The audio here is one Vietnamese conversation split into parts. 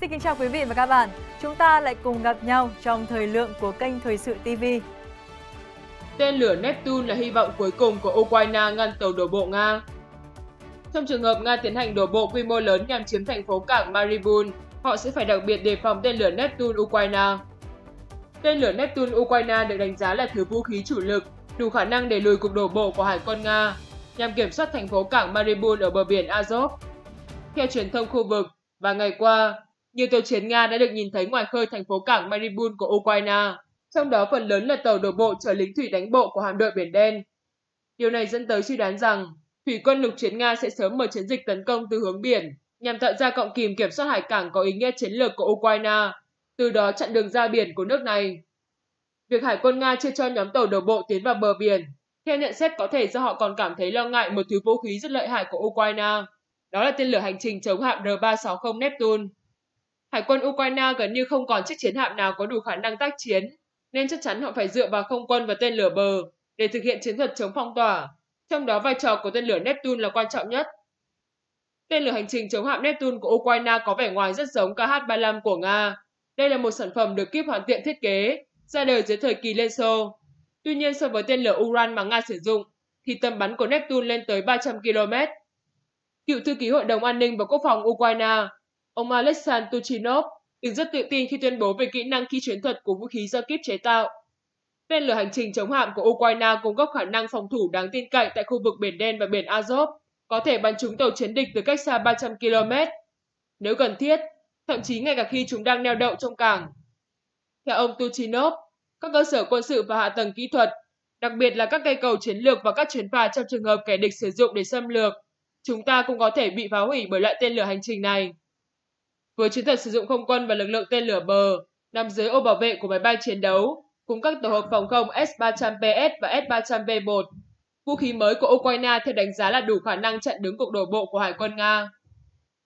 Xin kính chào quý vị và các bạn. Chúng ta lại cùng gặp nhau trong thời lượng của kênh Thời sự TV. Tên lửa Neptune là hy vọng cuối cùng của Ukraine ngăn tàu đổ bộ Nga. Trong trường hợp Nga tiến hành đổ bộ quy mô lớn nhằm chiếm thành phố cảng Mariupol, họ sẽ phải đặc biệt đề phòng tên lửa Neptune Ukraine. Tên lửa Neptune Ukraine được đánh giá là thứ vũ khí chủ lực, đủ khả năng để lùi cuộc đổ bộ của Hải quân Nga nhằm kiểm soát thành phố cảng Mariupol ở bờ biển Azov. Theo truyền thông khu vực, và ngày qua, nhiều tàu chiến Nga đã được nhìn thấy ngoài khơi thành phố cảng Mariupol của Ukraine, trong đó phần lớn là tàu đổ bộ chở lính thủy đánh bộ của hạm đội Biển Đen. Điều này dẫn tới suy đoán rằng thủy quân lục chiến Nga sẽ sớm mở chiến dịch tấn công từ hướng biển nhằm tạo ra cộng kìm kiểm soát hải cảng có ý nghĩa chiến lược của Ukraine, từ đó chặn đường ra biển của nước này. Việc Hải quân Nga chưa cho nhóm tàu đổ bộ tiến vào bờ biển, theo nhận xét có thể do họ còn cảm thấy lo ngại một thứ vũ khí rất lợi hại của Ukraine, đó là tên lửa hành trình chống hạm R-360 Neptune. Hải quân Ukraine gần như không còn chiếc chiến hạm nào có đủ khả năng tác chiến, nên chắc chắn họ phải dựa vào không quân và tên lửa bờ để thực hiện chiến thuật chống phong tỏa, trong đó vai trò của tên lửa Neptune là quan trọng nhất. Tên lửa hành trình chống hạm Neptune của Ukraine có vẻ ngoài rất giống KH-35 của Nga. Đây là một sản phẩm được kíp hoàn thiện thiết kế, ra đời dưới thời kỳ Liên Xô. Tuy nhiên so với tên lửa Uran mà Nga sử dụng, thì tầm bắn của Neptune lên tới 300 km. Cựu thư ký Hội đồng An ninh và Quốc phòng Ukraine Ông Alexan Tuchinov từng rất tự tin khi tuyên bố về kỹ năng khi chiến thuật của vũ khí do kíp chế tạo. Tên lửa hành trình chống hạm của Ukraine cung cấp khả năng phòng thủ đáng tin cậy tại khu vực Biển Đen và Biển Azov, có thể bắn trúng tàu chiến địch từ cách xa 300 km. Nếu cần thiết, thậm chí ngay cả khi chúng đang neo đậu trong cảng. Theo ông Tuchinov, các cơ sở quân sự và hạ tầng kỹ thuật, đặc biệt là các cây cầu chiến lược và các chuyến phà trong trường hợp kẻ địch sử dụng để xâm lược, chúng ta cũng có thể bị phá hủy bởi loại tên lửa hành trình này với chiến thuật sử dụng không quân và lực lượng tên lửa bờ nằm dưới ô bảo vệ của máy bay chiến đấu cùng các tổ hợp phòng không S-300PS và s 300 v 1 Vũ khí mới của Ukraine theo đánh giá là đủ khả năng chặn đứng cuộc đổ bộ của Hải quân Nga.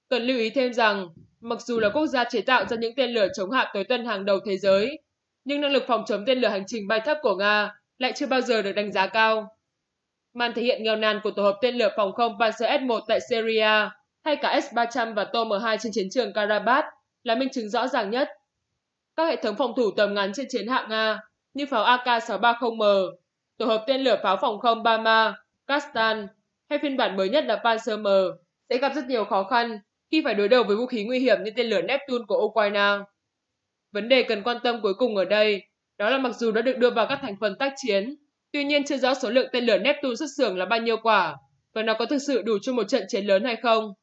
Cần lưu ý thêm rằng, mặc dù là quốc gia chế tạo ra những tên lửa chống hạm tối tân hàng đầu thế giới, nhưng năng lực phòng chống tên lửa hành trình bay thấp của Nga lại chưa bao giờ được đánh giá cao. Màn thể hiện nghèo nàn của tổ hợp tên lửa phòng không Panzer S-1 tại Syria hay cả S-300 và TOM-2 trên chiến trường Karabakh là minh chứng rõ ràng nhất. Các hệ thống phòng thủ tầm ngắn trên chiến hạm Nga như pháo AK-630M, tổ hợp tên lửa pháo phòng không Bama, Kastan hay phiên bản mới nhất là Panzer M sẽ gặp rất nhiều khó khăn khi phải đối đầu với vũ khí nguy hiểm như tên lửa Neptune của Ukraine. Vấn đề cần quan tâm cuối cùng ở đây đó là mặc dù đã được đưa vào các thành phần tác chiến, tuy nhiên chưa rõ số lượng tên lửa Neptune xuất xưởng là bao nhiêu quả và nó có thực sự đủ cho một trận chiến lớn hay không.